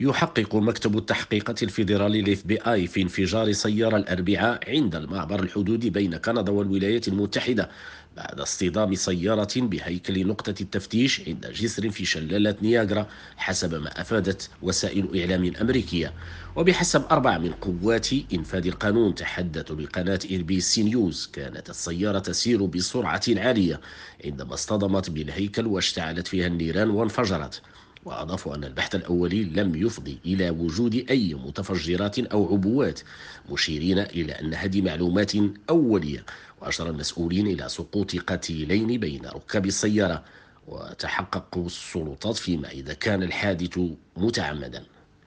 يحقق مكتب التحقيقات الفيدرالي الاف بي اي في انفجار سيارة الأربعاء عند المعبر الحدودي بين كندا والولايات المتحدة بعد اصطدام سيارة بهيكل نقطة التفتيش عند جسر في شلالة نياجرا حسب ما أفادت وسائل إعلام أمريكية وبحسب أربع من قوات إنفاذ القانون تحدثوا لقناة إير بي سي نيوز كانت السيارة تسير بسرعة عالية عندما اصطدمت بالهيكل واشتعلت فيها النيران وانفجرت وأضافوا أن البحث الأولي لم يفضي إلى وجود أي متفجرات أو عبوات مشيرين إلى أن هذه معلومات أولية وأشار المسؤولين إلى سقوط قتيلين بين ركاب السيارة وتحقق السلطات فيما إذا كان الحادث متعمداً